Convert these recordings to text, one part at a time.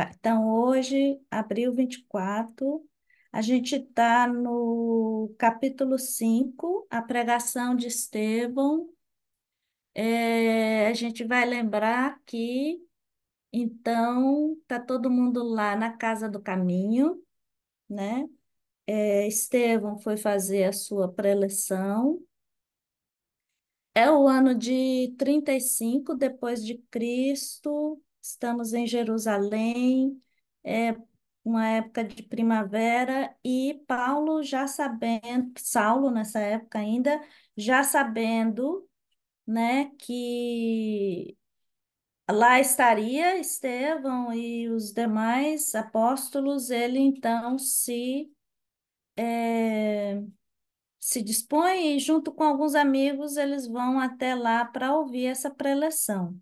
Tá, então hoje, abril 24, a gente está no capítulo 5, a pregação de Estevão. É, a gente vai lembrar que, então, está todo mundo lá na Casa do Caminho, né? É, Estevão foi fazer a sua preleção. É o ano de 35 depois de Cristo, Estamos em Jerusalém, é uma época de primavera, e Paulo já sabendo, Saulo nessa época ainda, já sabendo, né, que lá estaria Estevão e os demais apóstolos, ele então se é, se dispõe e junto com alguns amigos eles vão até lá para ouvir essa preleção.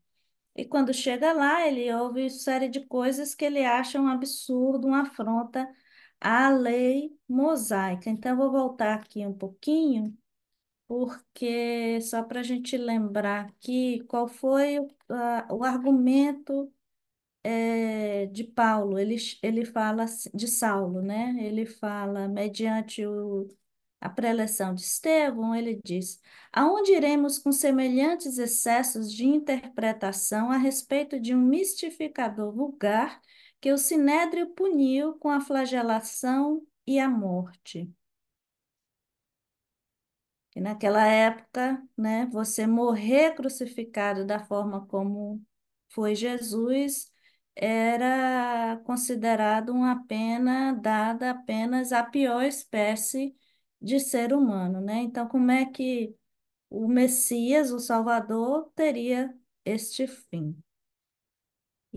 E quando chega lá, ele ouve série de coisas que ele acha um absurdo, uma afronta à lei mosaica. Então, eu vou voltar aqui um pouquinho, porque só para a gente lembrar aqui qual foi o, a, o argumento é, de Paulo, ele, ele fala assim, de Saulo, né? Ele fala mediante o a preleção de Estevão, ele diz: Aonde iremos com semelhantes excessos de interpretação a respeito de um mistificador vulgar que o sinédrio puniu com a flagelação e a morte? E naquela época, né, você morrer crucificado da forma como foi Jesus era considerado uma pena dada apenas à pior espécie de ser humano, né? Então, como é que o Messias, o Salvador, teria este fim?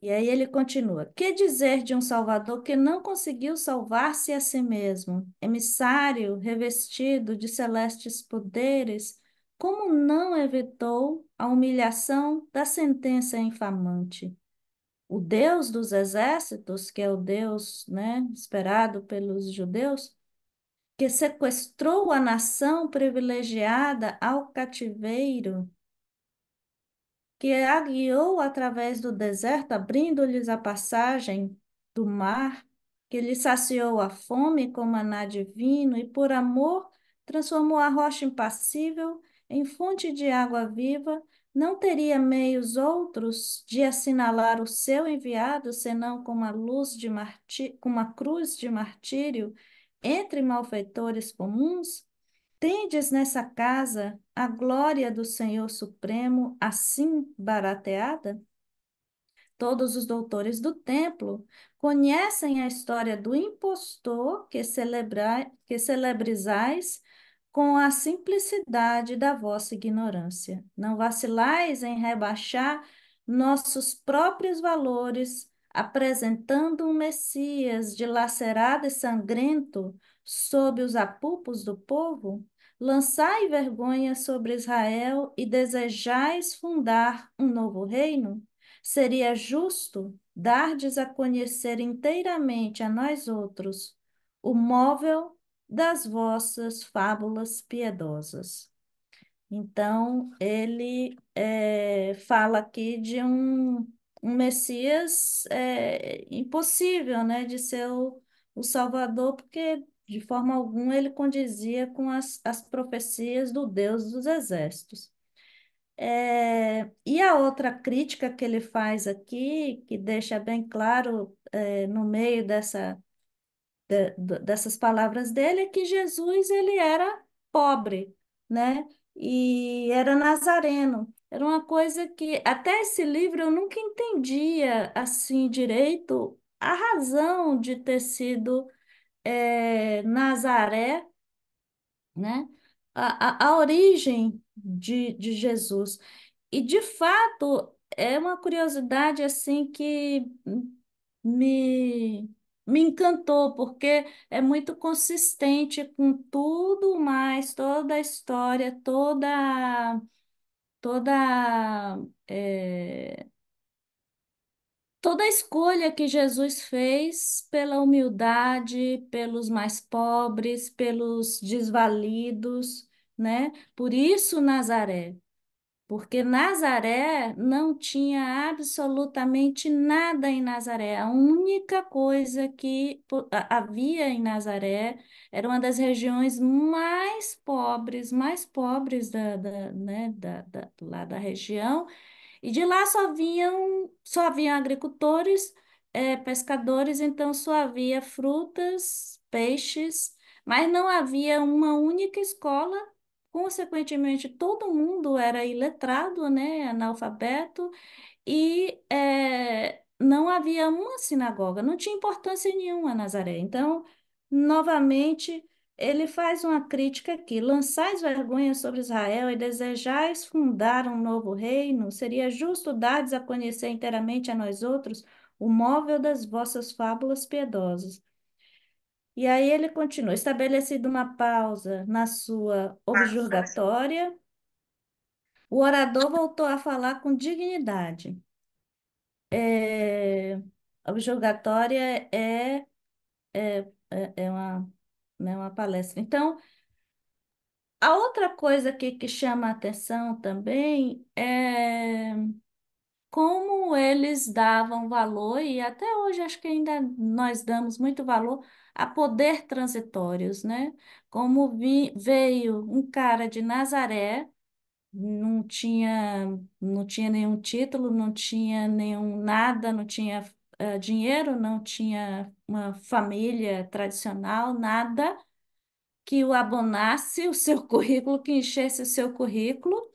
E aí ele continua: Que dizer de um Salvador que não conseguiu salvar-se a si mesmo? Emissário, revestido de celestes poderes, como não evitou a humilhação da sentença infamante? O Deus dos exércitos, que é o Deus né, esperado pelos judeus, que sequestrou a nação privilegiada ao cativeiro, que a guiou através do deserto, abrindo-lhes a passagem do mar, que lhe saciou a fome com maná divino e, por amor, transformou a rocha impassível em fonte de água viva, não teria meios outros de assinalar o seu enviado senão com uma luz de com uma cruz de martírio entre malfeitores comuns, tendes nessa casa a glória do Senhor Supremo assim barateada? Todos os doutores do templo conhecem a história do impostor que, celebra, que celebrizais com a simplicidade da vossa ignorância. Não vacilais em rebaixar nossos próprios valores apresentando um Messias dilacerado e sangrento sob os apupos do povo? Lançai vergonha sobre Israel e desejais fundar um novo reino? Seria justo dardes a conhecer inteiramente a nós outros o móvel das vossas fábulas piedosas. Então, ele é, fala aqui de um um Messias é, impossível né, de ser o, o Salvador, porque de forma alguma ele condizia com as, as profecias do Deus dos exércitos. É, e a outra crítica que ele faz aqui, que deixa bem claro é, no meio dessa, de, dessas palavras dele, é que Jesus ele era pobre, né? E era nazareno. Era uma coisa que até esse livro eu nunca entendia assim direito a razão de ter sido é, Nazaré, né? A, a, a origem de, de Jesus. E, de fato, é uma curiosidade assim que me, me encantou, porque é muito consistente com tudo mais, toda a história, toda toda é, toda a escolha que Jesus fez pela humildade, pelos mais pobres, pelos desvalidos, né? Por isso Nazaré, porque Nazaré não tinha absolutamente nada em Nazaré. A única coisa que havia em Nazaré era uma das regiões mais pobres, mais pobres da, da, né, da, da lá da região, e de lá só vinham, só haviam agricultores, é, pescadores, então só havia frutas, peixes, mas não havia uma única escola Consequentemente, todo mundo era iletrado, né, analfabeto, e é, não havia uma sinagoga, não tinha importância nenhuma Nazaré. Então, novamente, ele faz uma crítica aqui: lançais vergonha sobre Israel e desejais fundar um novo reino, seria justo dardes a conhecer inteiramente a nós outros o móvel das vossas fábulas piedosas e aí ele continua, estabelecido uma pausa na sua objurgatória, o orador voltou a falar com dignidade. É, objurgatória é, é, é, é uma, é uma palestra. Então, a outra coisa aqui que chama a atenção também é como eles davam valor, e até hoje acho que ainda nós damos muito valor a poder transitórios, né? Como vi, veio um cara de Nazaré, não tinha, não tinha nenhum título, não tinha nenhum nada, não tinha uh, dinheiro, não tinha uma família tradicional, nada que o abonasse o seu currículo, que enchesse o seu currículo.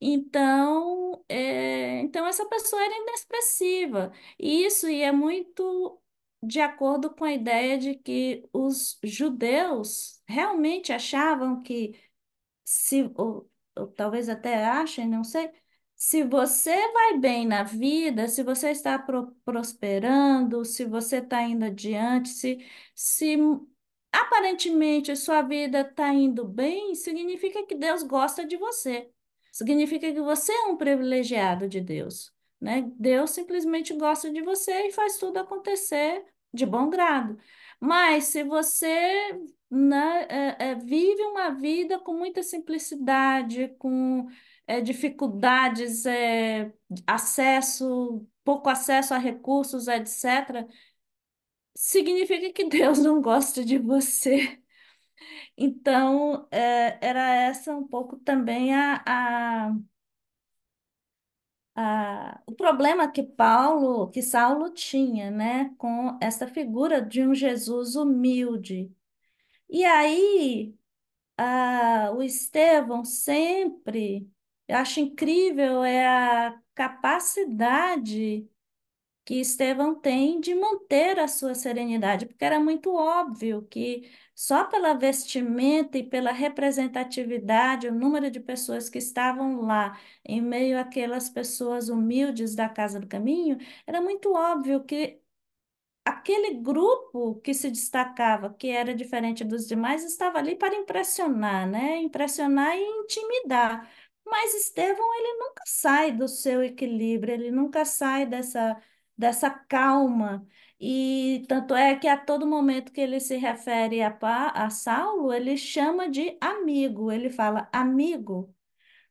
Então, é, então essa pessoa era inexpressiva. E isso ia é muito de acordo com a ideia de que os judeus realmente achavam que, se, ou, ou talvez até achem, não sei, se você vai bem na vida, se você está pro, prosperando, se você está indo adiante, se, se aparentemente sua vida está indo bem, significa que Deus gosta de você. Significa que você é um privilegiado de Deus. Né? Deus simplesmente gosta de você e faz tudo acontecer de bom grado. Mas se você né, é, é, vive uma vida com muita simplicidade, com é, dificuldades, é, acesso, pouco acesso a recursos, etc., significa que Deus não gosta de você. Então, é, era essa um pouco também a ah, o problema que Paulo, que Saulo tinha, né, com essa figura de um Jesus humilde. E aí, ah, o Estevão sempre, eu acho incrível é a capacidade que Estevão tem de manter a sua serenidade, porque era muito óbvio que só pela vestimenta e pela representatividade, o número de pessoas que estavam lá, em meio àquelas pessoas humildes da Casa do Caminho, era muito óbvio que aquele grupo que se destacava, que era diferente dos demais, estava ali para impressionar, né? Impressionar e intimidar. Mas Estevão, ele nunca sai do seu equilíbrio, ele nunca sai dessa, dessa calma. E tanto é que a todo momento que ele se refere a, pa, a Saulo, ele chama de amigo, ele fala amigo.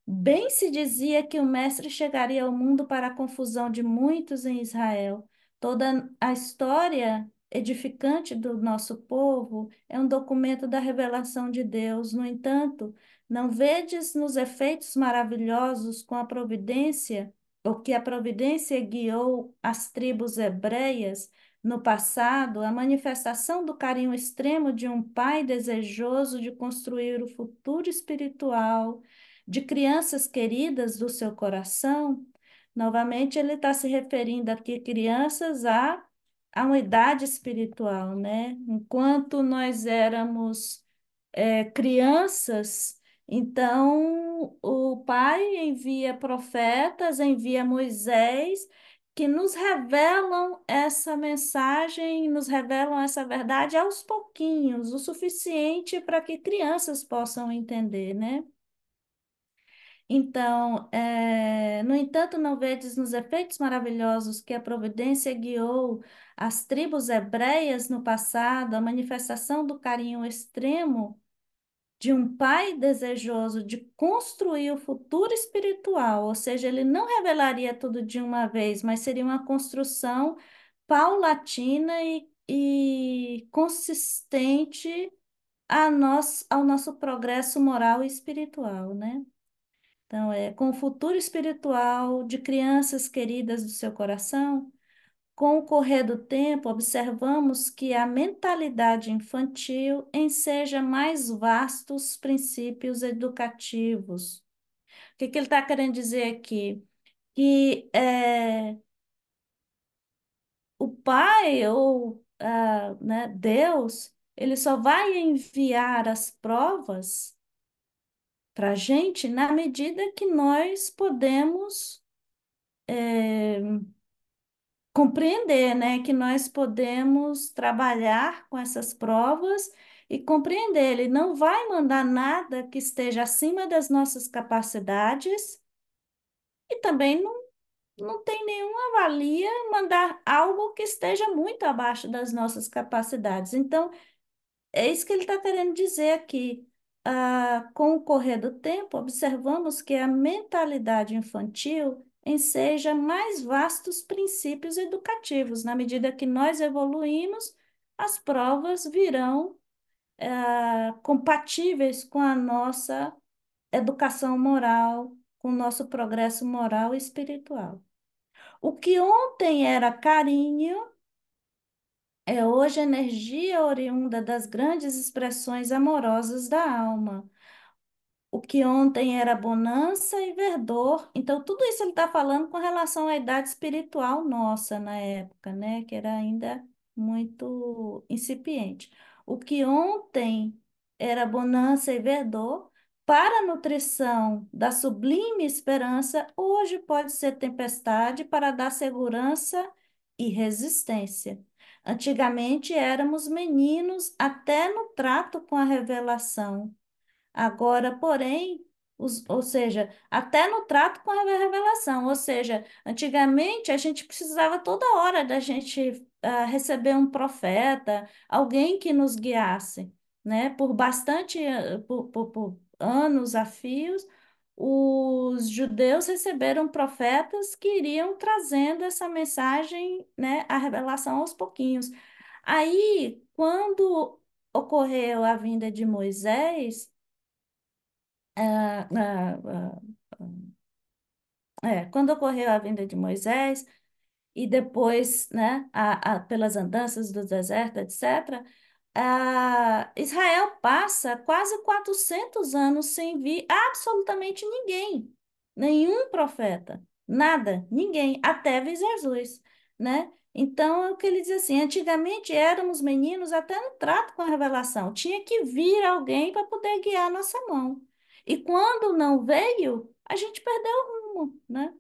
Bem se dizia que o mestre chegaria ao mundo para a confusão de muitos em Israel. Toda a história edificante do nosso povo é um documento da revelação de Deus. No entanto, não vedes nos efeitos maravilhosos com a providência, o que a providência guiou as tribos hebreias no passado, a manifestação do carinho extremo de um pai desejoso de construir o futuro espiritual de crianças queridas do seu coração, novamente ele está se referindo aqui crianças a, a uma idade espiritual, né? Enquanto nós éramos é, crianças, então o pai envia profetas, envia Moisés que nos revelam essa mensagem, nos revelam essa verdade aos pouquinhos, o suficiente para que crianças possam entender, né? Então, é, no entanto, não vedes nos efeitos maravilhosos que a providência guiou as tribos hebreias no passado, a manifestação do carinho extremo de um pai desejoso de construir o futuro espiritual, ou seja, ele não revelaria tudo de uma vez, mas seria uma construção paulatina e, e consistente a nós, ao nosso progresso moral e espiritual, né? Então, é com o futuro espiritual de crianças queridas do seu coração, com o correr do tempo, observamos que a mentalidade infantil enseja mais vastos princípios educativos. O que, que ele está querendo dizer aqui? Que é, o pai ou uh, né, Deus, ele só vai enviar as provas para a gente na medida que nós podemos. É, compreender, né, que nós podemos trabalhar com essas provas e compreender, ele não vai mandar nada que esteja acima das nossas capacidades e também não, não tem nenhuma valia mandar algo que esteja muito abaixo das nossas capacidades. Então, é isso que ele está querendo dizer aqui. Ah, com o correr do tempo, observamos que a mentalidade infantil enseja mais vastos princípios educativos. Na medida que nós evoluímos, as provas virão eh, compatíveis com a nossa educação moral, com o nosso progresso moral e espiritual. O que ontem era carinho, é hoje energia oriunda das grandes expressões amorosas da alma o que ontem era bonança e verdor. Então, tudo isso ele está falando com relação à idade espiritual nossa na época, né? Que era ainda muito incipiente. O que ontem era bonança e verdor, para a nutrição da sublime esperança, hoje pode ser tempestade para dar segurança e resistência. Antigamente éramos meninos até no trato com a revelação. Agora, porém, os, ou seja, até no trato com a revelação, ou seja, antigamente a gente precisava toda hora da gente uh, receber um profeta, alguém que nos guiasse, né? Por bastante, ah, por, por, por anos a fios, os judeus receberam profetas que iriam trazendo essa mensagem, né, a revelação aos pouquinhos. Aí, quando ocorreu a vinda de Moisés, ah, ah, ah, é, quando ocorreu a vinda de Moisés, e depois, né, a, a, pelas andanças do deserto, etc., a, Israel passa quase 400 anos sem vir absolutamente ninguém, nenhum profeta, nada, ninguém, até vir Jesus, né? Então, é o que ele diz assim, antigamente éramos meninos até no trato com a revelação, tinha que vir alguém para poder guiar nossa mão. E quando não veio, a gente perdeu o rumo, né?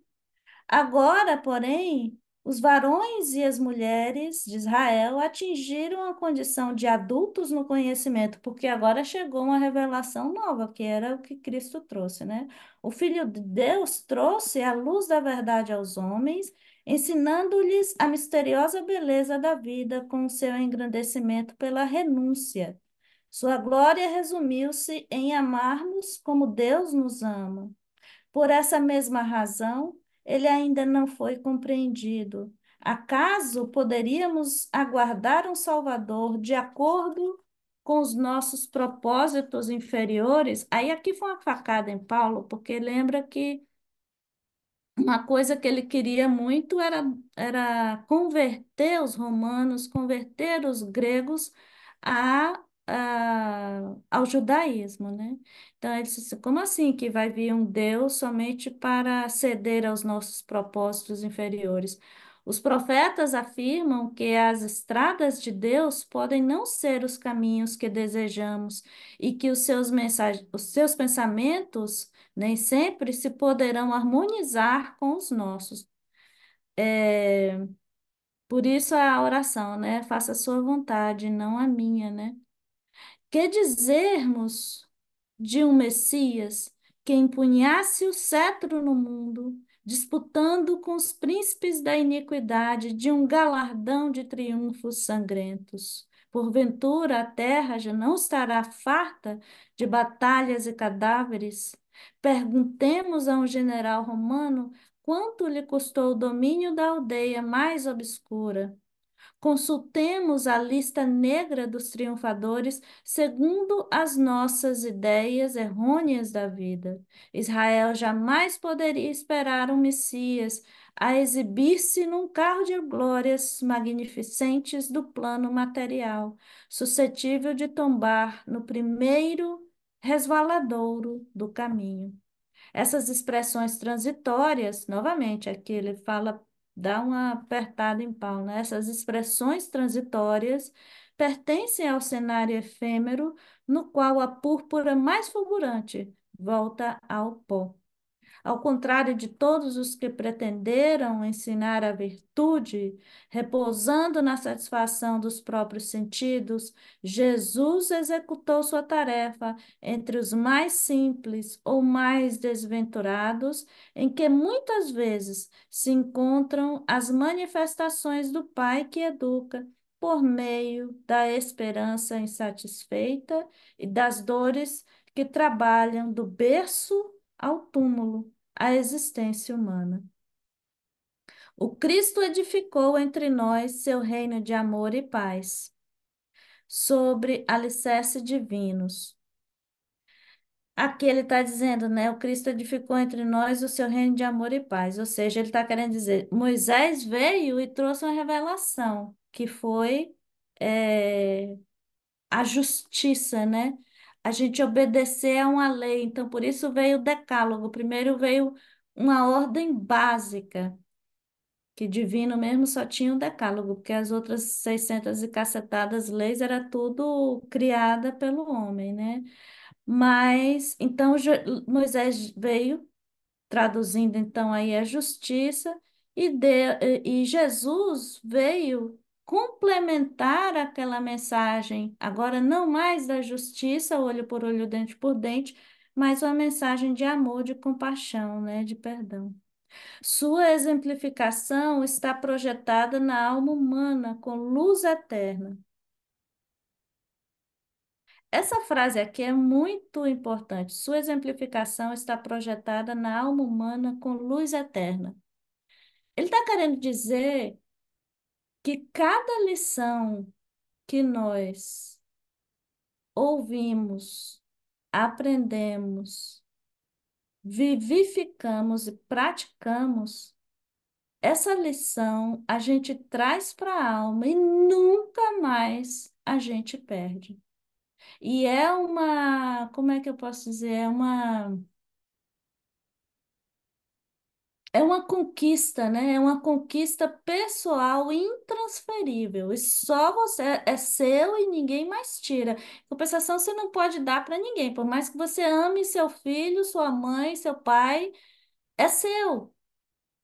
Agora, porém, os varões e as mulheres de Israel atingiram a condição de adultos no conhecimento, porque agora chegou uma revelação nova, que era o que Cristo trouxe, né? O Filho de Deus trouxe a luz da verdade aos homens, ensinando-lhes a misteriosa beleza da vida com o seu engrandecimento pela renúncia sua glória resumiu-se em amarmos como Deus nos ama. Por essa mesma razão, ele ainda não foi compreendido. Acaso poderíamos aguardar um Salvador de acordo com os nossos propósitos inferiores? Aí aqui foi uma facada em Paulo, porque lembra que uma coisa que ele queria muito era, era converter os romanos, converter os gregos a ao judaísmo, né? Então, ele disse, assim, como assim que vai vir um Deus somente para ceder aos nossos propósitos inferiores? Os profetas afirmam que as estradas de Deus podem não ser os caminhos que desejamos e que os seus, mensage... os seus pensamentos nem né, sempre se poderão harmonizar com os nossos. É... Por isso a oração, né? Faça a sua vontade, não a minha, né? Que dizermos de um Messias que empunhasse o cetro no mundo, disputando com os príncipes da iniquidade de um galardão de triunfos sangrentos? Porventura a terra já não estará farta de batalhas e cadáveres? Perguntemos a um general romano quanto lhe custou o domínio da aldeia mais obscura, Consultemos a lista negra dos triunfadores segundo as nossas ideias errôneas da vida. Israel jamais poderia esperar um Messias a exibir-se num carro de glórias magnificentes do plano material, suscetível de tombar no primeiro resvaladouro do caminho. Essas expressões transitórias, novamente, aqui ele fala dá uma apertada em pau, né? Essas expressões transitórias pertencem ao cenário efêmero no qual a púrpura mais fulgurante volta ao pó. Ao contrário de todos os que pretenderam ensinar a virtude, repousando na satisfação dos próprios sentidos, Jesus executou sua tarefa entre os mais simples ou mais desventurados, em que muitas vezes se encontram as manifestações do Pai que educa por meio da esperança insatisfeita e das dores que trabalham do berço ao túmulo, à existência humana. O Cristo edificou entre nós seu reino de amor e paz, sobre alicerces divinos. Aqui ele está dizendo, né? O Cristo edificou entre nós o seu reino de amor e paz. Ou seja, ele está querendo dizer, Moisés veio e trouxe uma revelação, que foi é, a justiça, né? a gente obedecer a uma lei. Então, por isso veio o decálogo. Primeiro veio uma ordem básica, que divino mesmo só tinha o decálogo, porque as outras 600 e cacetadas leis era tudo criada pelo homem, né? Mas, então, Moisés veio, traduzindo então aí a é justiça, e, de, e Jesus veio complementar aquela mensagem, agora não mais da justiça, olho por olho, dente por dente, mas uma mensagem de amor, de compaixão, né, de perdão. Sua exemplificação está projetada na alma humana com luz eterna. Essa frase aqui é muito importante. Sua exemplificação está projetada na alma humana com luz eterna. Ele está querendo dizer que cada lição que nós ouvimos, aprendemos, vivificamos e praticamos, essa lição a gente traz para a alma e nunca mais a gente perde. E é uma, como é que eu posso dizer? É uma é uma conquista, né? É uma conquista pessoal intransferível. E só você é seu e ninguém mais tira. compensação, você não pode dar para ninguém. Por mais que você ame seu filho, sua mãe, seu pai, é seu,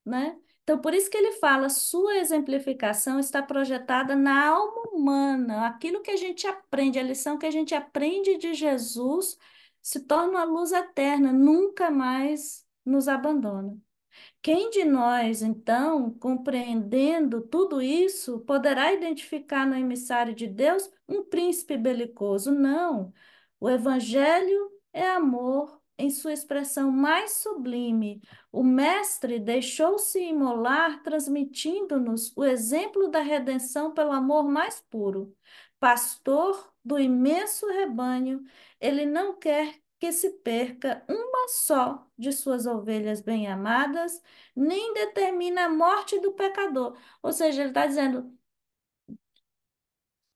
né? Então, por isso que ele fala, sua exemplificação está projetada na alma humana. Aquilo que a gente aprende, a lição que a gente aprende de Jesus, se torna a luz eterna, nunca mais nos abandona. Quem de nós, então, compreendendo tudo isso, poderá identificar no emissário de Deus um príncipe belicoso? Não. O Evangelho é amor em sua expressão mais sublime. O Mestre deixou-se imolar, transmitindo-nos o exemplo da redenção pelo amor mais puro. Pastor do imenso rebanho, ele não quer que se perca uma só de suas ovelhas bem-amadas, nem determina a morte do pecador. Ou seja, ele está dizendo: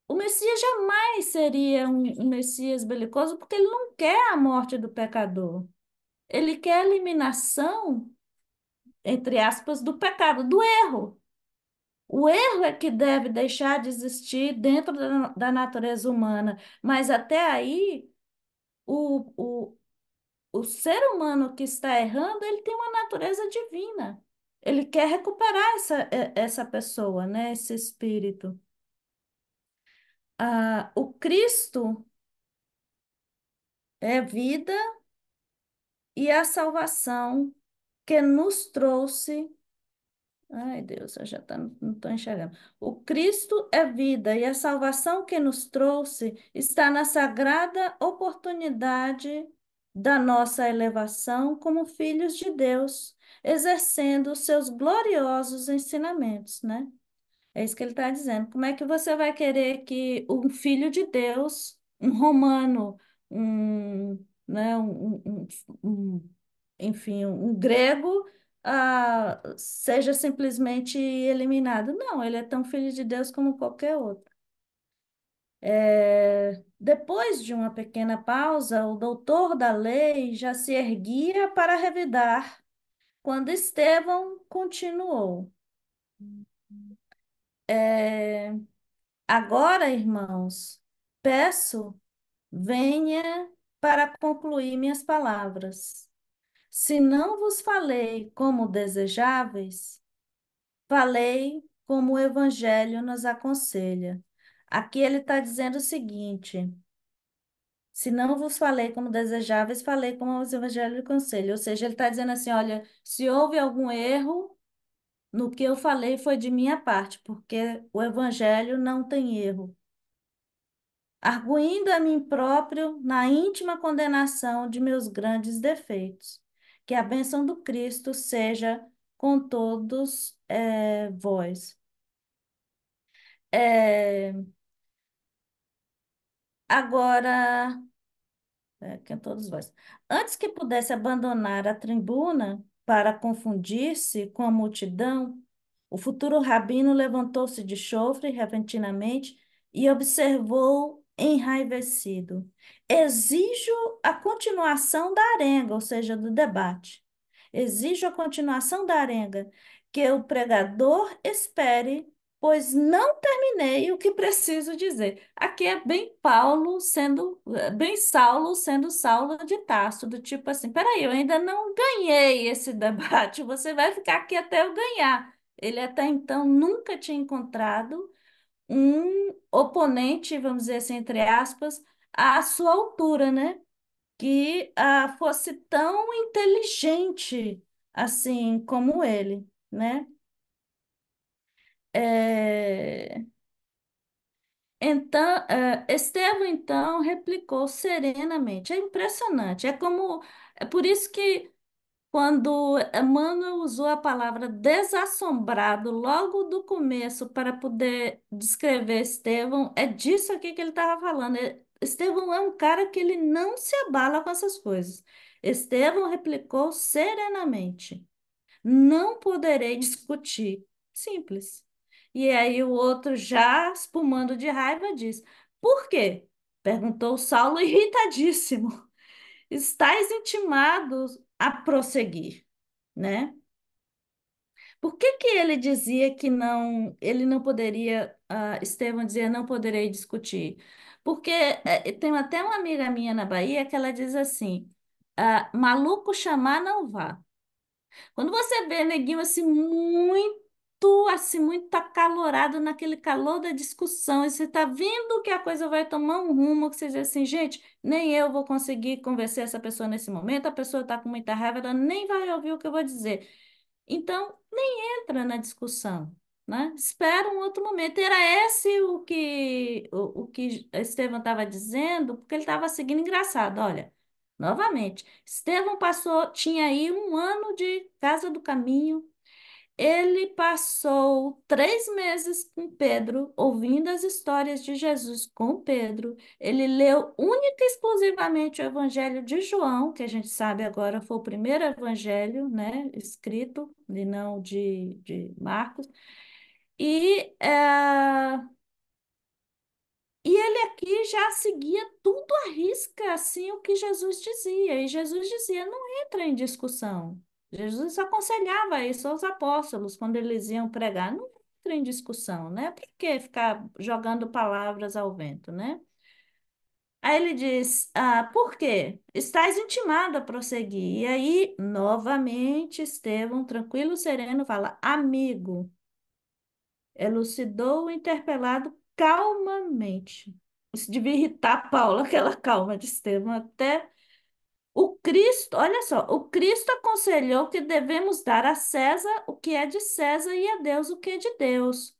o Messias jamais seria um Messias belicoso, porque ele não quer a morte do pecador. Ele quer a eliminação, entre aspas, do pecado, do erro. O erro é que deve deixar de existir dentro da, da natureza humana, mas até aí o, o, o ser humano que está errando, ele tem uma natureza divina. Ele quer recuperar essa, essa pessoa, né? esse espírito. Ah, o Cristo é vida e a salvação que nos trouxe Ai, Deus, eu já tá, não estou enxergando. O Cristo é vida e a salvação que nos trouxe está na sagrada oportunidade da nossa elevação como filhos de Deus, exercendo os seus gloriosos ensinamentos, né? É isso que ele está dizendo. Como é que você vai querer que um filho de Deus, um romano, um, né, um, um, um enfim, um grego, ah, seja simplesmente eliminado. Não, ele é tão filho de Deus como qualquer outro. É, depois de uma pequena pausa, o doutor da lei já se erguia para revidar, quando Estevão continuou. É, agora, irmãos, peço, venha para concluir minhas palavras. Se não vos falei como desejáveis, falei como o Evangelho nos aconselha. Aqui ele está dizendo o seguinte: se não vos falei como desejáveis, falei como o Evangelho nos aconselha. Ou seja, ele está dizendo assim: olha, se houve algum erro, no que eu falei foi de minha parte, porque o evangelho não tem erro. Arguindo a mim próprio na íntima condenação de meus grandes defeitos que a bênção do Cristo seja com todos é, vós. É, agora, é, com todos vós. Antes que pudesse abandonar a tribuna para confundir-se com a multidão, o futuro rabino levantou-se de chofre repentinamente e observou enraivecido. Exijo a continuação da arenga, ou seja, do debate. Exijo a continuação da arenga, que o pregador espere, pois não terminei o que preciso dizer. Aqui é bem Paulo sendo, eh, bem Saulo sendo Saulo de Tasso, do tipo assim, peraí, eu ainda não ganhei esse debate, você vai ficar aqui até eu ganhar. Ele até então nunca tinha encontrado um oponente, vamos dizer assim, entre aspas, à sua altura, né? Que ah, fosse tão inteligente assim como ele, né? É... Então, é, Estevão então replicou serenamente. É impressionante. É como é por isso que quando Emmanuel usou a palavra desassombrado logo do começo para poder descrever Estevão, é disso aqui que ele estava falando. É, Estevão é um cara que ele não se abala com essas coisas. Estevão replicou serenamente: Não poderei discutir. Simples. E aí o outro, já espumando de raiva, diz: Por quê? perguntou Saulo, irritadíssimo estáis intimados a prosseguir, né? Por que, que ele dizia que não, ele não poderia, uh, Estevão dizia, não poderei discutir? Porque eh, tem até uma amiga minha na Bahia que ela diz assim, uh, maluco chamar não vá. Quando você vê neguinho assim muito assim muito acalorado naquele calor da discussão, e você está vendo que a coisa vai tomar um rumo que você diz assim, gente, nem eu vou conseguir convencer essa pessoa nesse momento, a pessoa está com muita raiva, ela nem vai ouvir o que eu vou dizer. Então, nem entra na discussão, né? Espera um outro momento. Era esse o que o, o que Estevão estava dizendo, porque ele estava seguindo engraçado, olha. Novamente, Estevão passou, tinha aí um ano de Casa do Caminho, ele passou três meses com Pedro, ouvindo as histórias de Jesus com Pedro. Ele leu única e exclusivamente o Evangelho de João, que a gente sabe agora foi o primeiro evangelho né, escrito, e não de, de Marcos. E, é... e ele aqui já seguia tudo à risca, assim, o que Jesus dizia. E Jesus dizia: não entra em discussão. Jesus aconselhava isso aos apóstolos quando eles iam pregar. Não entra em discussão, né? Por que ficar jogando palavras ao vento, né? Aí ele diz: ah, Por quê? Estás intimado a prosseguir. E aí, novamente, Estevão, tranquilo, sereno, fala: Amigo, elucidou o interpelado calmamente. Isso devia irritar Paulo, aquela calma de Estevão, até o Cristo, olha só, o Cristo aconselhou que devemos dar a César o que é de César e a Deus o que é de Deus.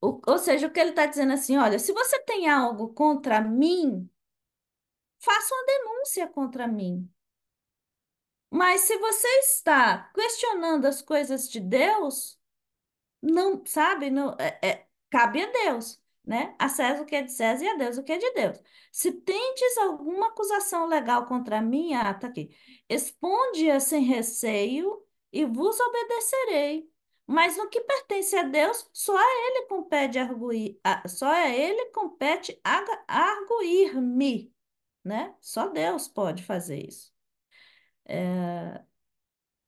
O, ou seja, o que ele está dizendo assim: olha, se você tem algo contra mim, faça uma denúncia contra mim. Mas se você está questionando as coisas de Deus, não, sabe, não, é, é, cabe a Deus né? A César o que é de César e a Deus o que é de Deus. Se tentes alguma acusação legal contra mim, ah, tá aqui. Exponde-a sem receio e vos obedecerei. Mas no que pertence a Deus, só a ele compete arguir, só a ele compete arguir-me, né? Só Deus pode fazer isso. É...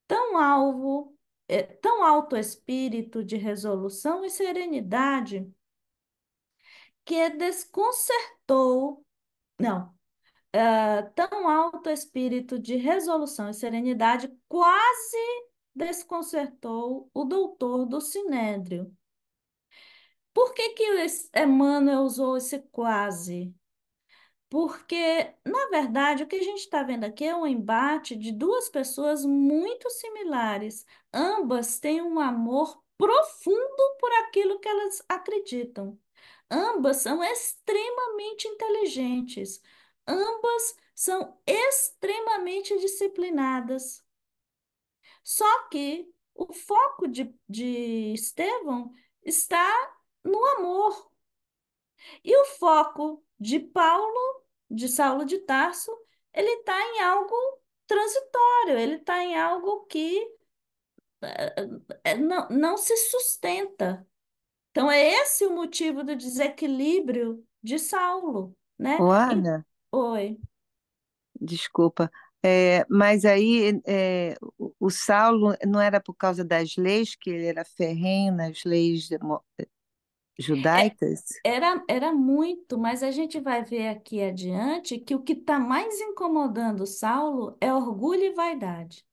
Tão alvo, é, tão alto espírito de resolução e serenidade que desconcertou, não, ah, tão alto espírito de resolução e serenidade quase desconcertou o doutor do Sinédrio. Por que que Emmanuel usou esse quase? Porque, na verdade, o que a gente está vendo aqui é um embate de duas pessoas muito similares. Ambas têm um amor profundo por aquilo que elas acreditam. Ambas são extremamente inteligentes, ambas são extremamente disciplinadas. Só que o foco de, de Estevão está no amor. E o foco de Paulo, de Saulo de Tarso, ele está em algo transitório, ele está em algo que eh, eh, não, não se sustenta. Então, é esse o motivo do desequilíbrio de Saulo, né? Ô, Ana, E- Oi. desculpa, é, mas aí é, o Saulo não era por causa das leis que ele era ferrenho nas leis demo- É- judaicas? era, era muito, mas a gente vai ver aqui adiante que o que está mais incomodando Saulo é orgulho e vaidade.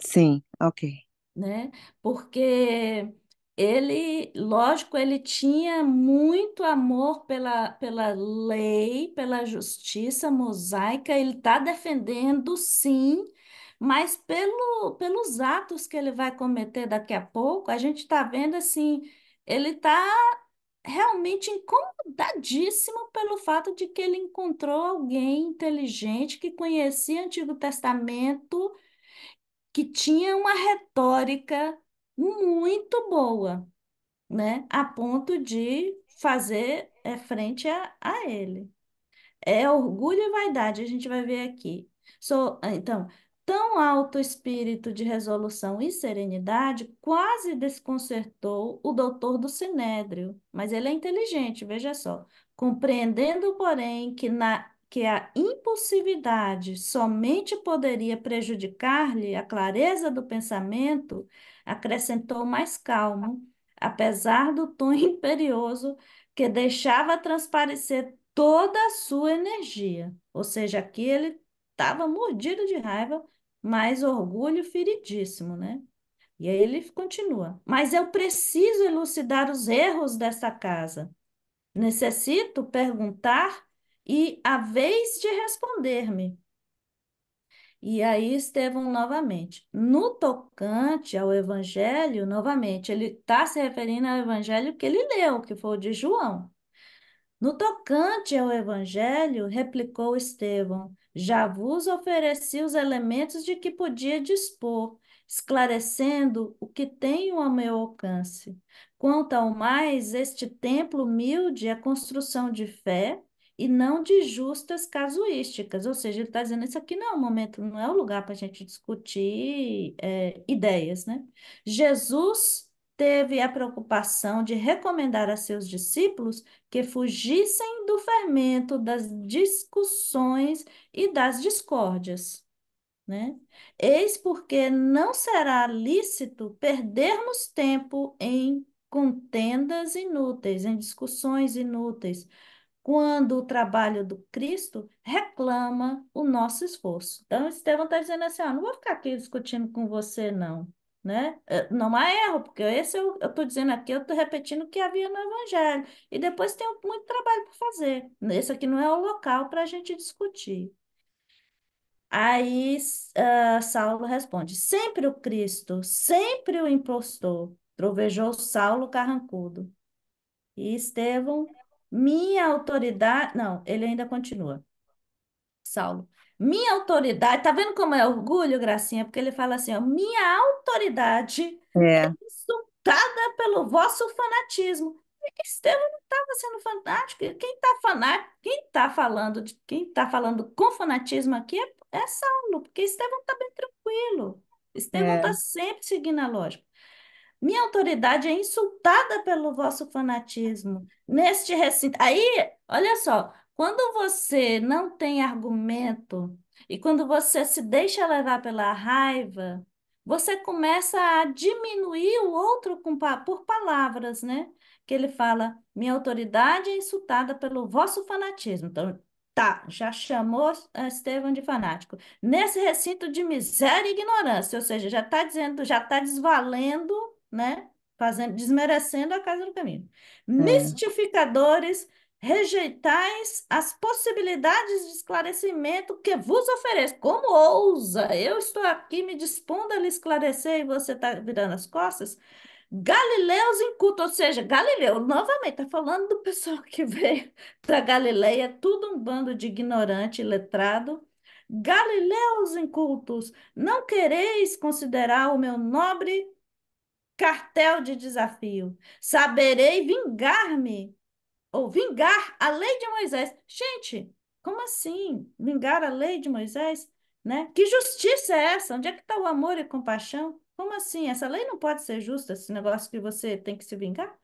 Sim, ok. né? Porque ele, lógico, ele tinha muito amor pela, pela lei, pela justiça mosaica, ele está defendendo, sim, mas pelo, pelos atos que ele vai cometer daqui a pouco, a gente está vendo assim, ele está realmente incomodadíssimo pelo fato de que ele encontrou alguém inteligente que conhecia o Antigo Testamento, que tinha uma retórica muito boa, né? A ponto de fazer eh, frente a, a ele. É orgulho e vaidade, a gente vai ver aqui. Sou ah, então, tão alto espírito de resolução e serenidade quase desconcertou o doutor do Sinédrio, mas ele é inteligente, veja só. Compreendendo, porém, que, na, que a impulsividade somente poderia prejudicar-lhe a clareza do pensamento, acrescentou mais calmo, apesar do tom imperioso que deixava transparecer toda a sua energia. Ou seja, aqui ele estava mordido de raiva, mas orgulho feridíssimo, né? E aí ele continua: Mas eu preciso elucidar os erros dessa casa. Necessito perguntar e a vez de responder-me. E aí, Estevão, novamente, no tocante ao Evangelho, novamente, ele está se referindo ao Evangelho que ele leu, que foi o de João. No tocante ao Evangelho, replicou Estevão, já vos ofereci os elementos de que podia dispor, esclarecendo o que tenho ao meu alcance. Quanto ao mais, este templo humilde é construção de fé e não de justas casuísticas, ou seja, ele está dizendo isso aqui não é o momento, não é o lugar para a gente discutir é, ideias, né? Jesus teve a preocupação de recomendar a seus discípulos que fugissem do fermento das discussões e das discórdias. Né? Eis porque não será lícito perdermos tempo em contendas inúteis, em discussões inúteis, quando o trabalho do Cristo reclama o nosso esforço. Então, Estevão está dizendo assim: ah, não vou ficar aqui discutindo com você, não. Né? É, não há erro, porque esse eu estou dizendo aqui, eu estou repetindo o que havia no Evangelho. E depois tem muito trabalho para fazer. Esse aqui não é o local para a gente discutir. Aí uh, Saulo responde: sempre o Cristo, sempre o impostor, trovejou Saulo carrancudo. E Estevão minha autoridade. Não, ele ainda continua. Saulo. Minha autoridade. Tá vendo como é orgulho, Gracinha? Porque ele fala assim: ó, minha autoridade é. é insultada pelo vosso fanatismo. E Estevão não estava sendo fanático. Quem está fanático, quem tá falando, de, quem tá falando com fanatismo aqui é, é Saulo, porque Estevão está bem tranquilo. Estevão está é. Tá sempre seguindo a lógica. Minha autoridade é insultada pelo vosso fanatismo. Neste recinto. Aí, olha só, quando você não tem argumento e quando você se deixa levar pela raiva, você começa a diminuir o outro com, por palavras, né? Que ele fala: minha autoridade é insultada pelo vosso fanatismo. Então, Tá, já chamou eh, Estevão de fanático. Nesse recinto de miséria e ignorância, ou seja, já está dizendo, já está desvalendo né? Fazendo, desmerecendo a casa do caminho. É. Mistificadores, rejeitais as possibilidades de esclarecimento que vos ofereço. Como ousa? Eu estou aqui, me dispondo a lhe esclarecer e você está virando as costas? Galileus incultos, ou seja, Galileu, novamente, está falando do pessoal que veio da Galileia, tudo um bando de ignorante, letrado. Galileus incultos, não quereis considerar o meu nobre cartel de desafio. Saberei vingar-me, ou vingar a lei de Moisés. Gente, como assim? Vingar a lei de Moisés? Né? Que justiça é essa? Onde é que está o amor e a compaixão? Como assim? Essa lei não pode ser justa, esse negócio que você tem que se vingar?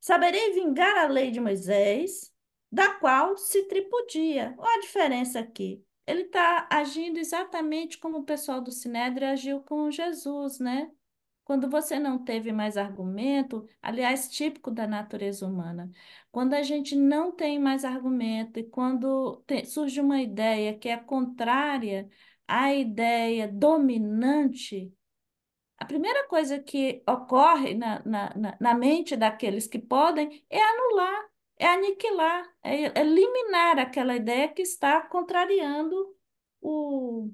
Saberei vingar a lei de Moisés, da qual se tripudia. Olha a diferença aqui. Ele está agindo exatamente como o pessoal do Sinédrio agiu com Jesus, né? Quando você não teve mais argumento, aliás, típico da natureza humana, quando a gente não tem mais argumento e quando surge uma ideia que é contrária à ideia dominante, a primeira coisa que ocorre na, na, na, na mente daqueles que podem é anular, é aniquilar, é eliminar aquela ideia que está contrariando o,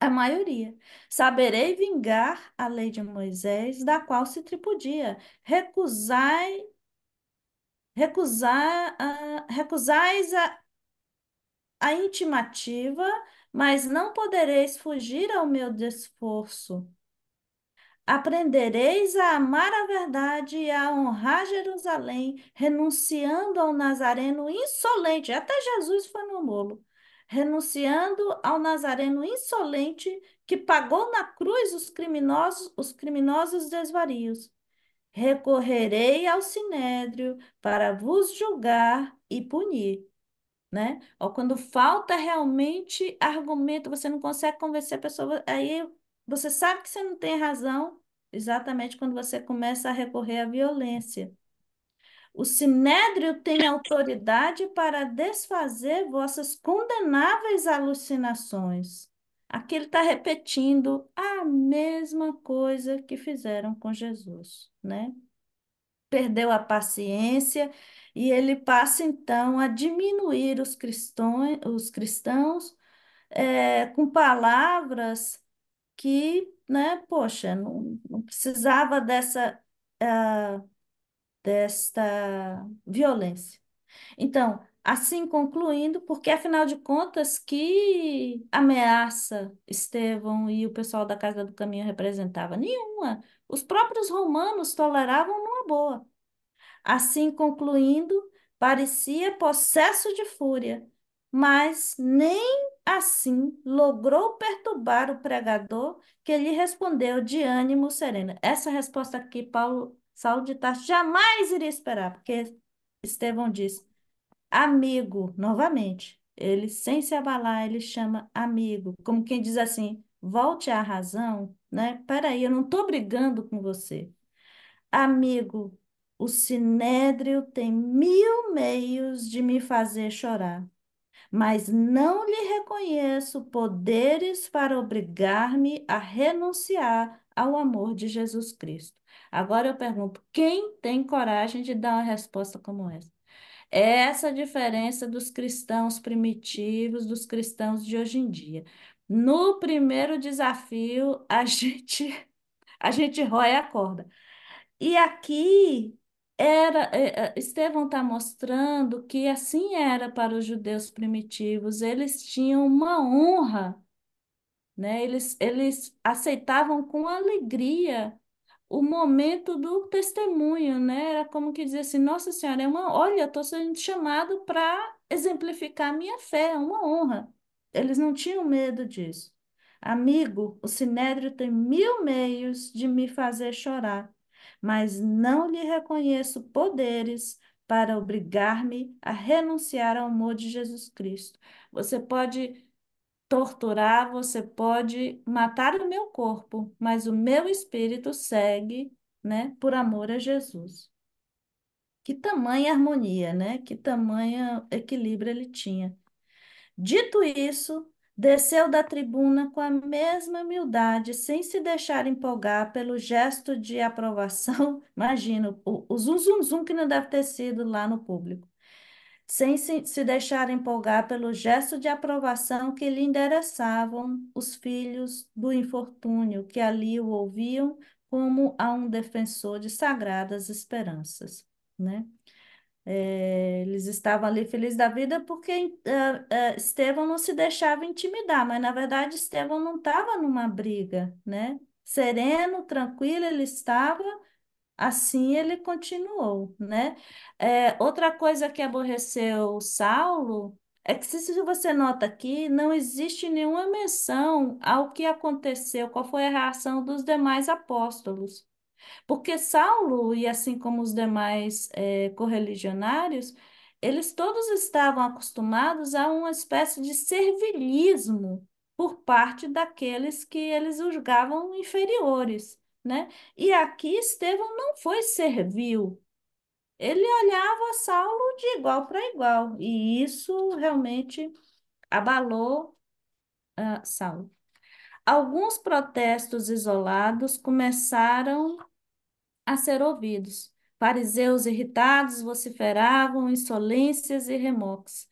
a maioria. Saberei vingar a lei de Moisés, da qual se tripudia. Recusai, recusar, ah, recusais a, a intimativa, mas não podereis fugir ao meu desforço. Aprendereis a amar a verdade e a honrar Jerusalém, renunciando ao Nazareno insolente. Até Jesus foi no molo renunciando ao Nazareno insolente que pagou na cruz os criminosos, os criminosos desvarios. Recorrerei ao sinédrio para vos julgar e punir. Né? Ou quando falta realmente argumento, você não consegue convencer a pessoa, aí você sabe que você não tem razão, exatamente quando você começa a recorrer à violência. O sinédrio tem autoridade para desfazer vossas condenáveis alucinações. Aqui ele está repetindo a mesma coisa que fizeram com Jesus, né? Perdeu a paciência e ele passa então a diminuir os cristãos, os cristãos é, com palavras que, né, poxa, não, não precisava dessa. Uh, desta violência. Então, assim concluindo, porque afinal de contas, que ameaça Estevão e o pessoal da Casa do Caminho representava? Nenhuma. Os próprios romanos toleravam numa boa. Assim concluindo, parecia possesso de fúria, mas nem assim logrou perturbar o pregador que lhe respondeu de ânimo sereno. Essa resposta aqui, Paulo Saulo de Tarso jamais iria esperar, porque Estevão diz, amigo, novamente. Ele, sem se abalar, ele chama amigo. Como quem diz assim, volte à razão, né? Peraí, eu não estou brigando com você. Amigo, o sinédrio tem mil meios de me fazer chorar, mas não lhe reconheço poderes para obrigar-me a renunciar ao amor de Jesus Cristo. Agora eu pergunto, quem tem coragem de dar uma resposta como essa? É essa a diferença dos cristãos primitivos, dos cristãos de hoje em dia. No primeiro desafio, a gente a gente rói a corda. E aqui era é, é, Estevão está mostrando que assim era para os judeus primitivos, eles tinham uma honra, né? Eles eles aceitavam com alegria o momento do testemunho, né? Era como que dizer assim, Nossa Senhora, é uma, olha, estou sendo chamado para exemplificar a minha fé, é uma honra. Eles não tinham medo disso. Amigo, o sinédrio tem mil meios de me fazer chorar, mas não lhe reconheço poderes para obrigar-me a renunciar ao amor de Jesus Cristo. Você pode torturar, você pode matar o meu corpo, mas o meu espírito segue, né, por amor a Jesus. Que tamanha harmonia, né? Que tamanha equilíbrio ele tinha. Dito isso, desceu da tribuna com a mesma humildade, sem se deixar empolgar pelo gesto de aprovação. Imagina o, o zum, zum, zum que não deve ter sido lá no público sem se, se deixar empolgar pelo gesto de aprovação que lhe endereçavam os filhos do infortúnio, que ali o ouviam como a um defensor de sagradas esperanças. Né? É, eles estavam ali felizes da vida porque uh, uh, Estevão não se deixava intimidar, mas na verdade Estevão não estava numa briga, né? Sereno, tranquilo ele estava, Assim ele continuou, né? É, outra coisa que aborreceu Saulo é que, se, você nota aqui, não existe nenhuma menção ao que aconteceu, qual foi a reação dos demais apóstolos. Porque Saulo, e assim como os demais é, correligionários, eles todos estavam acostumados a uma espécie de servilismo por parte daqueles que eles julgavam inferiores. Né? E aqui Estevão não foi servil, ele olhava Saulo de igual para igual, e isso realmente abalou uh, Saulo. Alguns protestos isolados começaram a ser ouvidos. Fariseus irritados vociferavam insolências e remoques.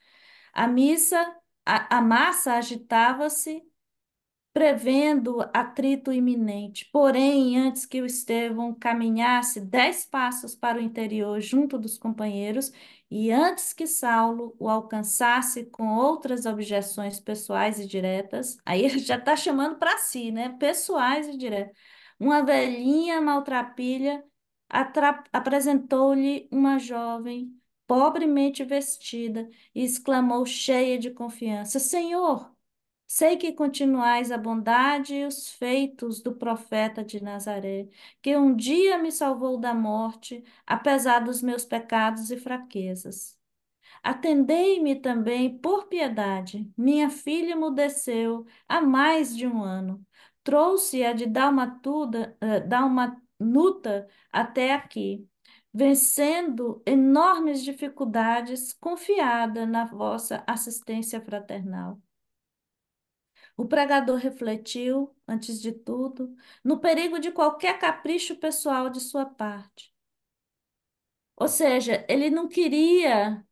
A missa, a, a massa agitava-se prevendo atrito iminente. Porém, antes que o Estevão caminhasse dez passos para o interior junto dos companheiros, e antes que Saulo o alcançasse com outras objeções pessoais e diretas, aí ele já está chamando para si, né? Pessoais e diretas. Uma velhinha maltrapilha apresentou-lhe uma jovem pobremente vestida e exclamou cheia de confiança: Senhor, Sei que continuais a bondade e os feitos do profeta de Nazaré, que um dia me salvou da morte, apesar dos meus pecados e fraquezas. Atendei-me também por piedade. Minha filha mudeceu há mais de um ano. Trouxe-a de Dalmatuta eh, até aqui, vencendo enormes dificuldades, confiada na vossa assistência fraternal. O pregador refletiu, antes de tudo, no perigo de qualquer capricho pessoal de sua parte. Ou seja, ele não queria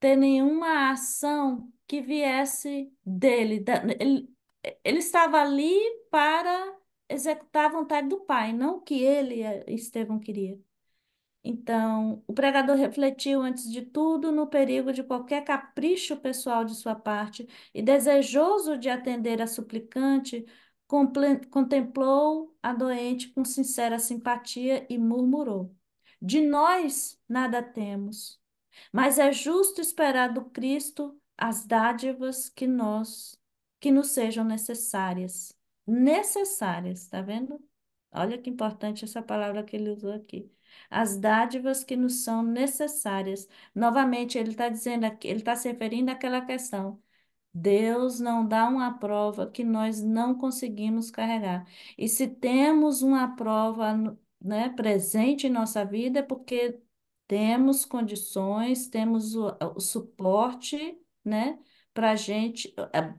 ter nenhuma ação que viesse dele. Ele, ele estava ali para executar a vontade do Pai, não o que ele, eh, Estevão, queria. Então, o pregador refletiu antes de tudo no perigo de qualquer capricho pessoal de sua parte e, desejoso de atender a suplicante, contemplou a doente com sincera simpatia e murmurou: De nós nada temos, mas é justo esperar do Cristo as dádivas que nós que nos sejam necessárias. Necessárias, tá vendo? Olha que importante essa palavra que ele usou aqui as dádivas que nos são necessárias. Novamente, ele está dizendo, ele está se referindo àquela questão. Deus não dá uma prova que nós não conseguimos carregar. E se temos uma prova né, presente em nossa vida, é porque temos condições, temos o, o suporte né, para gente, eh,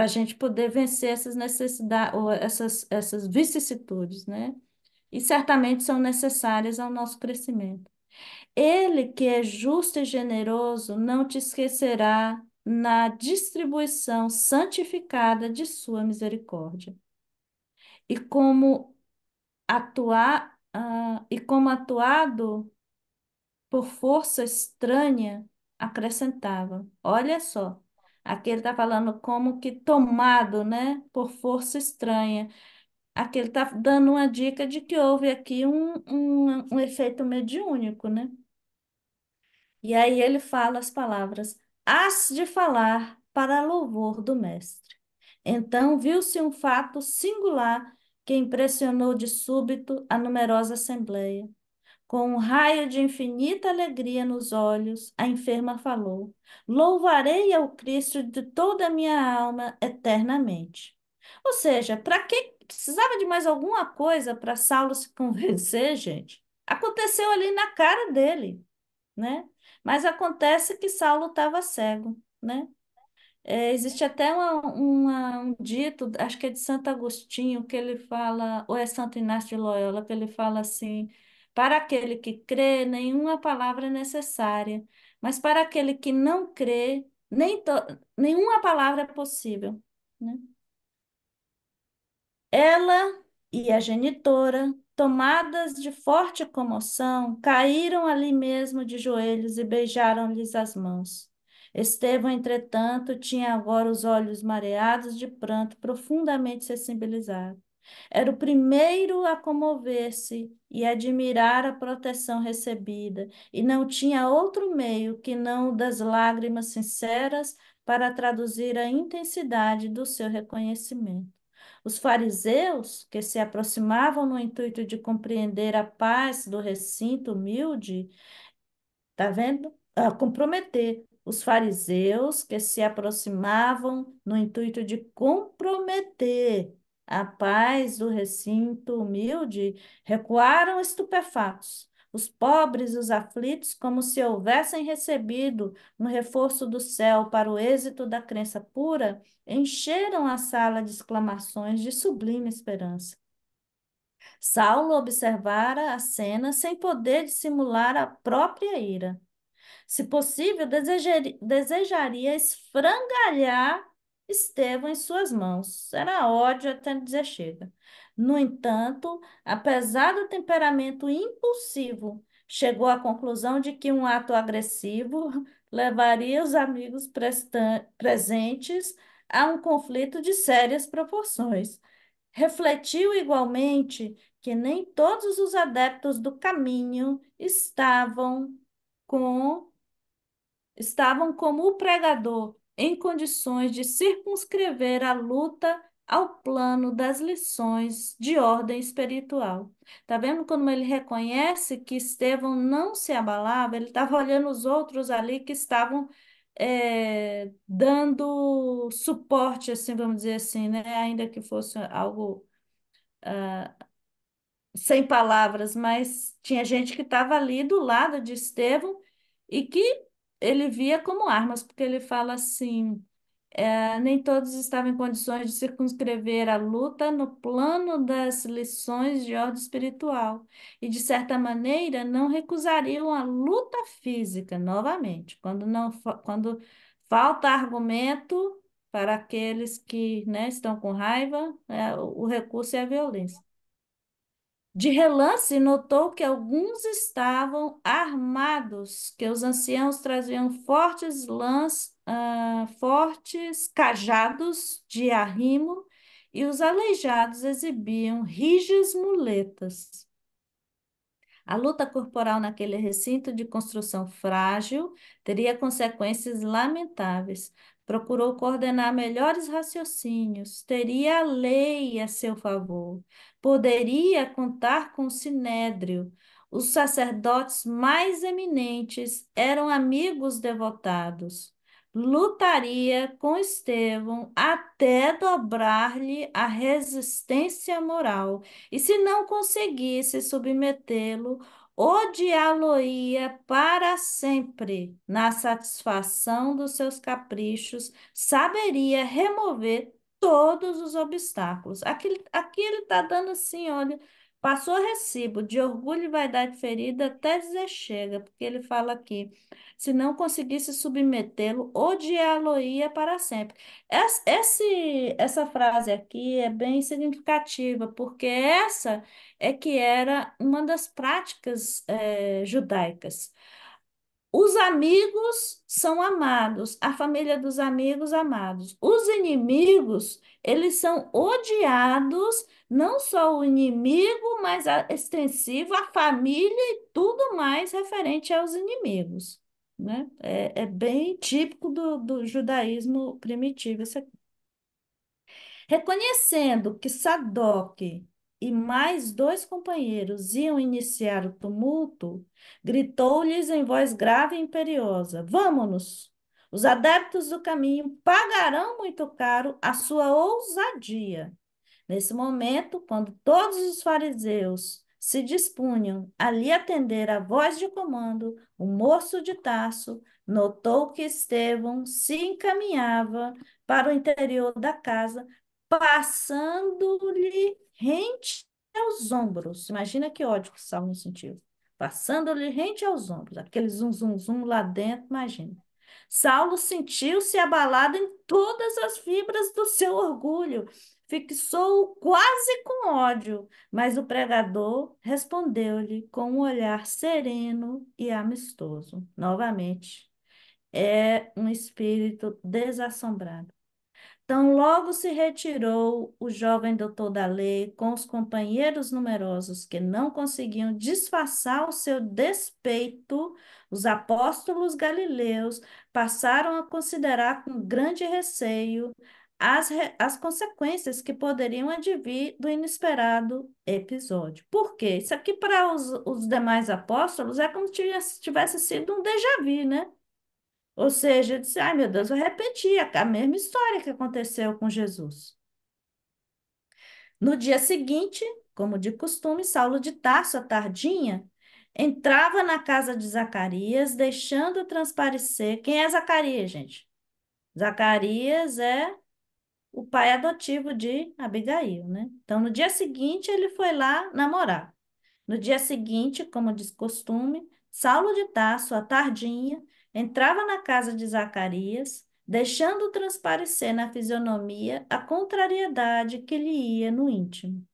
a gente poder vencer essas necessidades, ou essas, essas vicissitudes. Né? e certamente são necessárias ao nosso crescimento. Ele que é justo e generoso não te esquecerá na distribuição santificada de sua misericórdia. E como atuar uh, ah, e como atuado por força estranha, acrescentava. Olha só, aqui ele está falando como que tomado, né, por força estranha. Aqui ele está dando uma dica de que houve aqui um, um, um efeito mediúnico, né? E aí ele fala as palavras: Hás de falar para louvor do Mestre. Então viu-se um fato singular que impressionou de súbito a numerosa assembleia. Com um raio de infinita alegria nos olhos, a enferma falou: Louvarei ao Cristo de toda a minha alma eternamente. Ou seja, para que precisava de mais alguma coisa para Saulo se convencer, gente. Aconteceu ali na cara dele, né? Mas acontece que Saulo estava cego, né? É, existe até uma, uma, um dito, acho que é de Santo Agostinho, que ele fala, ou é Santo Inácio de Loyola, que ele fala assim: para aquele que crê, nenhuma palavra é necessária, mas para aquele que não crê, nem nenhuma palavra é possível. Né? Ela e a genitora, tomadas de forte comoção, caíram ali mesmo de joelhos e beijaram-lhes as mãos. Estevão, entretanto, tinha agora os olhos mareados de pranto, profundamente sensibilizado. Era o primeiro a comover-se e admirar a proteção recebida, e não tinha outro meio que não o das lágrimas sinceras para traduzir a intensidade do seu reconhecimento. Os fariseus, que se aproximavam no intuito de compreender a paz do recinto humilde, tá vendo? A ah, comprometer. Os fariseus que se aproximavam no intuito de comprometer a paz do recinto humilde recuaram estupefatos os pobres e os aflitos, como se houvessem recebido no reforço do céu para o êxito da crença pura, encheram a sala de exclamações de sublime esperança. Saulo observara a cena sem poder dissimular a própria ira. Se possível, desejaria, desejaria esfrangalhar Estevão em suas mãos. Era ódio até dizer chega. No entanto, apesar do temperamento impulsivo, chegou à conclusão de que um ato agressivo levaria os amigos presentes a um conflito de sérias proporções. Refletiu igualmente que nem todos os adeptos do caminho estavam com estavam como o pregador em condições de circunscrever a luta ao plano das lições de ordem espiritual. Tá vendo como ele reconhece que Estevão não se abalava? Ele estava olhando os outros ali que estavam é, dando suporte, assim, vamos dizer assim, né? Ainda que fosse algo uh, sem palavras, mas tinha gente que estava ali do lado de Estevão e que ele via como armas, porque ele fala assim é, nem todos estavam em condições de circunscrever a luta no plano das lições de ordem espiritual, e de certa maneira não recusariam a luta física novamente, quando, não, quando falta argumento para aqueles que né, estão com raiva, é, o recurso é a violência. De relance, notou que alguns estavam armados, que os anciãos traziam fortes lãs, uh, fortes cajados de arrimo e os aleijados exibiam rijas muletas. A luta corporal naquele recinto de construção frágil teria consequências lamentáveis. Procurou coordenar melhores raciocínios, teria a lei a seu favor poderia contar com o sinédrio. Os sacerdotes mais eminentes eram amigos devotados. Lutaria com Estevão até dobrar-lhe a resistência moral, e se não conseguisse submetê-lo, odiá-lo-ia para sempre. Na satisfação dos seus caprichos, saberia remover todos os obstáculos. Aqui, aqui ele está dando assim, olha, passou recibo, de orgulho e vaidade ferida até dizer chega, porque ele fala aqui, se não conseguisse submetê-lo, odiá-lo-ia para sempre. Essa, esse, essa frase aqui é bem significativa, porque essa é que era uma das práticas é, judaicas. Os amigos são amados, a família dos amigos amados. Os inimigos, eles são odiados, não só o inimigo, mas a, extensivo a família e tudo mais referente aos inimigos. Né? É, é bem típico do, do judaísmo primitivo. Reconhecendo que Sadok e mais dois companheiros iam iniciar o tumulto, gritou-lhes em voz grave e imperiosa: Vamos-nos! Os adeptos do caminho pagarão muito caro a sua ousadia. Nesse momento, quando todos os fariseus se dispunham a lhe atender à voz de comando, o moço de Tarso notou que Estevão se encaminhava para o interior da casa, passando-lhe rente aos ombros. Imagina que ódio que Saulo sentiu. Passando-lhe rente aos ombros, aquele zum, zum, zum lá dentro, imagina. Saulo sentiu-se abalado em todas as fibras do seu orgulho, fixou-o quase com ódio, mas o pregador respondeu-lhe com um olhar sereno e amistoso. Novamente, é um espírito desassombrado. Então, logo se retirou o jovem doutor da lei com os companheiros numerosos que não conseguiam disfarçar o seu despeito. Os apóstolos galileus passaram a considerar com grande receio as, re... as consequências que poderiam advir do inesperado episódio. Por quê? Isso aqui para os, os demais apóstolos é como se tivesse sido um déjà vu, né? Ou seja, eu disse, ai meu Deus, eu repeti a mesma história que aconteceu com Jesus. No dia seguinte, como de costume, Saulo de Tarso, à tardinha, entrava na casa de Zacarias, deixando transparecer. Quem é Zacarias, gente? Zacarias é o pai adotivo de Abigail, né? Então, no dia seguinte, ele foi lá namorar. No dia seguinte, como de costume, Saulo de Tarso, à tardinha, entrava na casa de Zacarias, deixando transparecer na fisionomia a contrariedade que lhe ia no íntimo.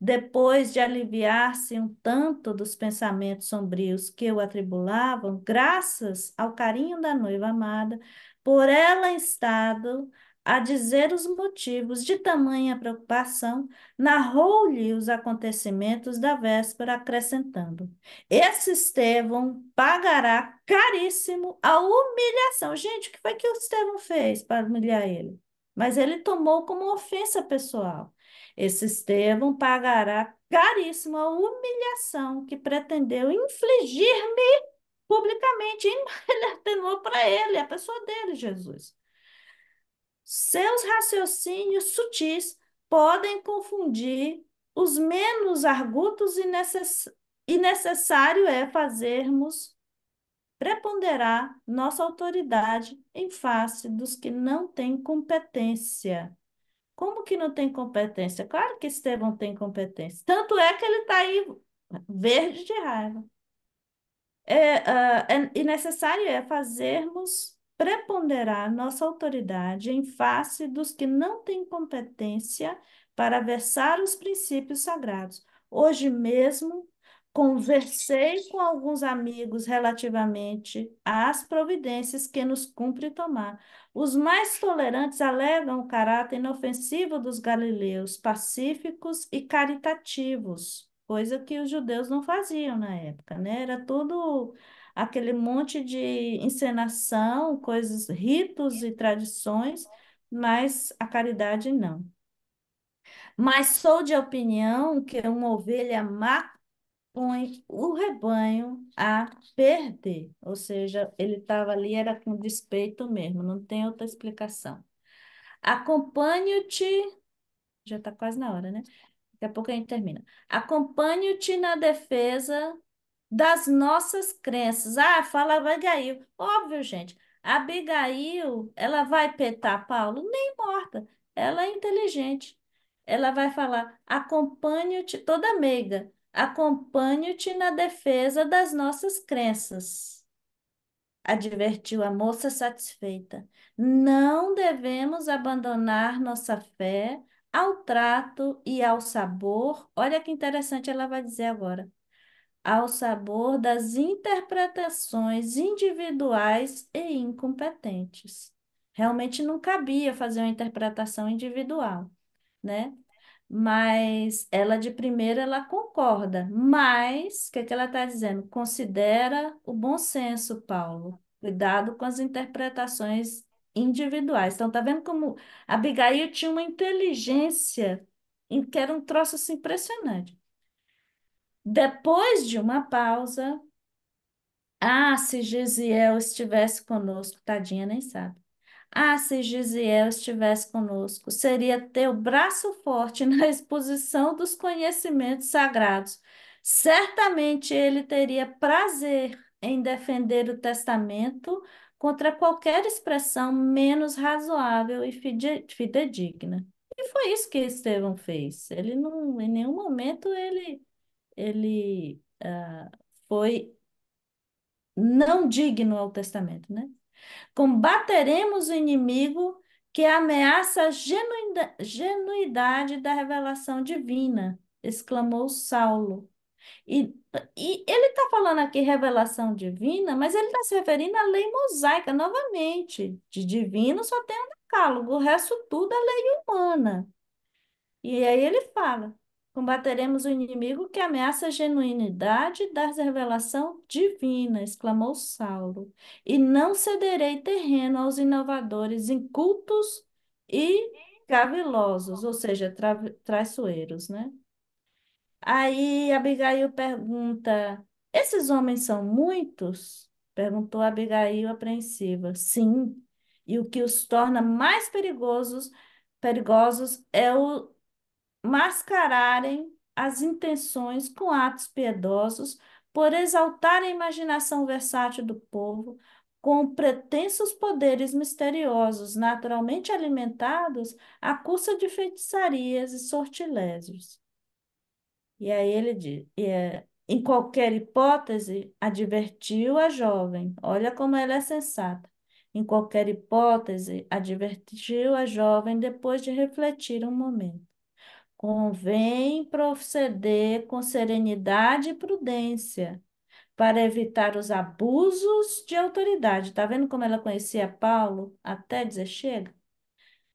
Depois de aliviar-se um tanto dos pensamentos sombrios que o atribulavam, graças ao carinho da noiva amada, por ela em estado a dizer os motivos de tamanha preocupação, narrou-lhe os acontecimentos da véspera, acrescentando: Esse Estevão pagará caríssimo a humilhação. Gente, o que foi que o Estevão fez para humilhar ele? Mas ele tomou como ofensa pessoal. Esse Estevão pagará caríssimo a humilhação que pretendeu infligir-me publicamente. Ele atenuou para ele, a pessoa dele, Jesus. Seus raciocínios sutis podem confundir os menos argutos e, necess... e necessário é fazermos preponderar nossa autoridade em face dos que não têm competência. Como que não tem competência? Claro que Estevão tem competência. Tanto é que ele está aí verde de raiva. É, uh, é, é necessário é fazermos preponderar nossa autoridade em face dos que não têm competência para versar os princípios sagrados. Hoje mesmo, conversei com alguns amigos relativamente às providências que nos cumpre tomar. Os mais tolerantes alegam o caráter inofensivo dos galileus, pacíficos e caritativos, coisa que os judeus não faziam na época, né? Era tudo aquele monte de encenação, coisas, ritos e tradições, mas a caridade não. Mas sou de opinião que uma ovelha má põe o rebanho a perder. Ou seja, ele estava ali, era com despeito mesmo, não tem outra explicação. Acompanho-te. Já está quase na hora, né? Daqui a pouco a gente termina. Acompanho-te na defesa das nossas crenças. Ah, fala Abigail. Óbvio, gente. Abigail, ela vai petar Paulo? Nem morta. Ela é inteligente. Ela vai falar: acompanho-te, toda meiga, acompanho-te na defesa das nossas crenças. Advertiu a moça satisfeita. Não devemos abandonar nossa fé ao trato e ao sabor. Olha que interessante ela vai dizer agora ao sabor das interpretações individuais e incompetentes. Realmente não cabia fazer uma interpretação individual, né? Mas ela de primeira ela concorda, mas o que, é que ela está dizendo? Considera o bom senso, Paulo. Cuidado com as interpretações individuais. Então, tá vendo como Abigail tinha uma inteligência que era um troço assim, impressionante. Depois de uma pausa, ah, se Gisiel estivesse conosco, tadinha nem sabe. Ah, se Gisiel estivesse conosco, seria teu braço forte na exposição dos conhecimentos sagrados. Certamente ele teria prazer em defender o testamento contra qualquer expressão menos razoável e fidedigna. E foi isso que Estevão fez. Ele não, em nenhum momento ele ele uh, foi não digno ao testamento, né? Combateremos o inimigo que ameaça a genuida, genuidade da revelação divina, exclamou Saulo. E, e ele está falando aqui revelação divina, mas ele está se referindo à lei mosaica novamente. De divino só tem um decálogo, o resto tudo é lei humana. E aí ele fala: Combateremos o inimigo que ameaça a genuinidade da revelação divina, exclamou Saulo. E não cederei terreno aos inovadores incultos e cavilosos, ou seja, tra traiçoeiros, né? Aí Abigail pergunta: Esses homens são muitos? Perguntou Abigail apreensiva. Sim, e o que os torna mais perigosos, perigosos é o mascararem as intenções com atos piedosos, por exaltar a imaginação versátil do povo, com pretensos poderes misteriosos, naturalmente alimentados à custa de feitiçarias e sortilégios. E aí ele diz, é, em qualquer hipótese, advertiu a jovem, olha como ela é sensata. Em qualquer hipótese, advertiu a jovem depois de refletir um momento. Convém proceder com serenidade e prudência para evitar os abusos de autoridade. Tá vendo como ela conhecia Paulo até dizer chega?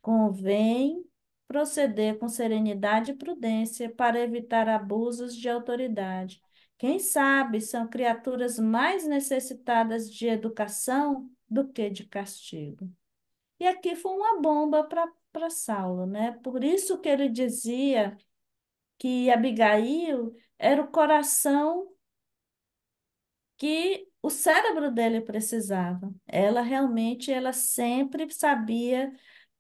Convém proceder com serenidade e prudência para evitar abusos de autoridade. Quem sabe são criaturas mais necessitadas de educação do que de castigo. E aqui foi uma bomba para para Saulo, né? Por isso que ele dizia que Abigail era o coração que o cérebro dele precisava. Ela realmente, ela sempre sabia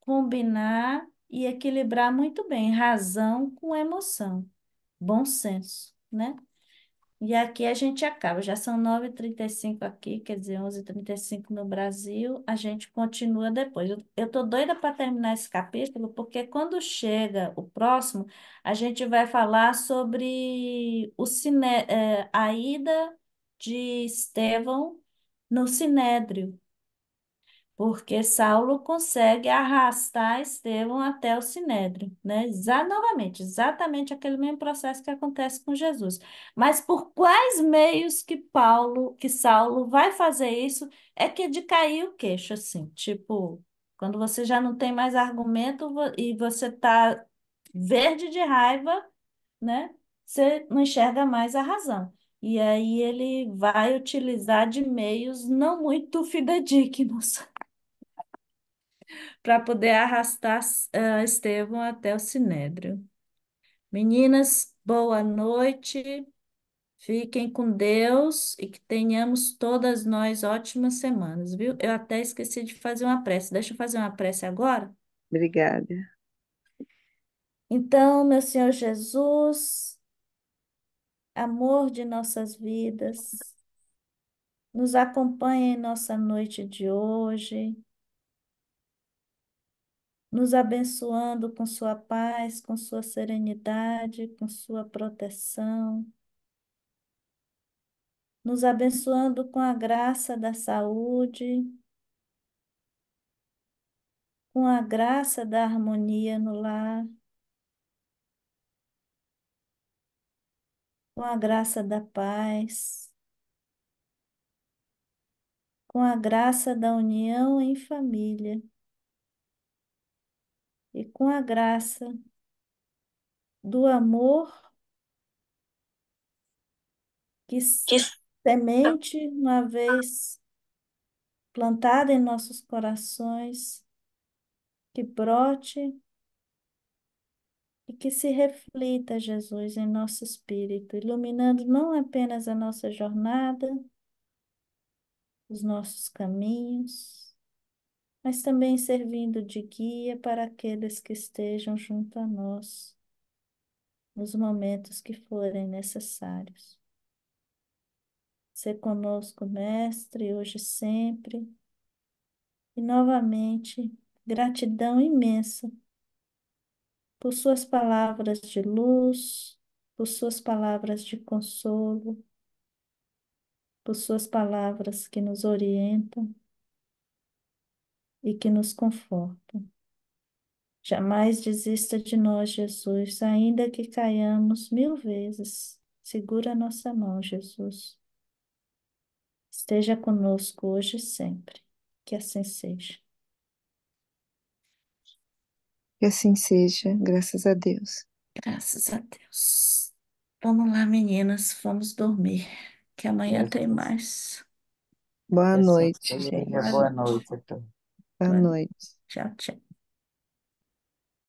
combinar e equilibrar muito bem razão com emoção, bom senso, né? E aqui a gente acaba, já são 9h35 aqui, quer dizer, 11h35 no Brasil, a gente continua depois. Eu estou doida para terminar esse capítulo, porque quando chega o próximo, a gente vai falar sobre o cine, é, a ida de Estevão no Sinédrio porque Saulo consegue arrastar Estevão até o Sinédrio, né? Exa novamente, exatamente aquele mesmo processo que acontece com Jesus. Mas por quais meios que Paulo, que Saulo vai fazer isso, é que é de cair o queixo, assim, tipo, quando você já não tem mais argumento e você está verde de raiva, né? Você não enxerga mais a razão. E aí ele vai utilizar de meios não muito fidedignos para poder arrastar uh, Estevão até o Sinédrio. Meninas, boa noite. Fiquem com Deus e que tenhamos todas nós ótimas semanas, viu? Eu até esqueci de fazer uma prece. Deixa eu fazer uma prece agora? Obrigada. Então, meu Senhor Jesus, amor de nossas vidas, nos acompanhe em nossa noite de hoje, nos abençoando com sua paz, com sua serenidade, com sua proteção, nos abençoando com a graça da saúde, com a graça da harmonia no lar, com a graça da paz, com a graça da união em família e com a graça do amor que, semente, uma vez plantada em nossos corações, que brote e que se reflita, Jesus, em nosso espírito, iluminando não apenas a nossa jornada, os nossos caminhos, mas também servindo de guia para aqueles que estejam junto a nós nos momentos que forem necessários. Ser conosco, Mestre, hoje e sempre. E novamente, gratidão imensa por Suas palavras de luz, por Suas palavras de consolo, por Suas palavras que nos orientam e que nos confortam. Jamais desista de nós, Jesus, ainda que caiamos mil vezes. Segura a nossa mão, Jesus. Esteja conosco hoje e sempre. Que assim seja. Que assim seja, graças a Deus. Graças a Deus. Vamos lá, meninas, vamos dormir, que amanhã tem mais. Boa noite, gente. Boa noite a então. todos. Boa noite. Tchau, tchau.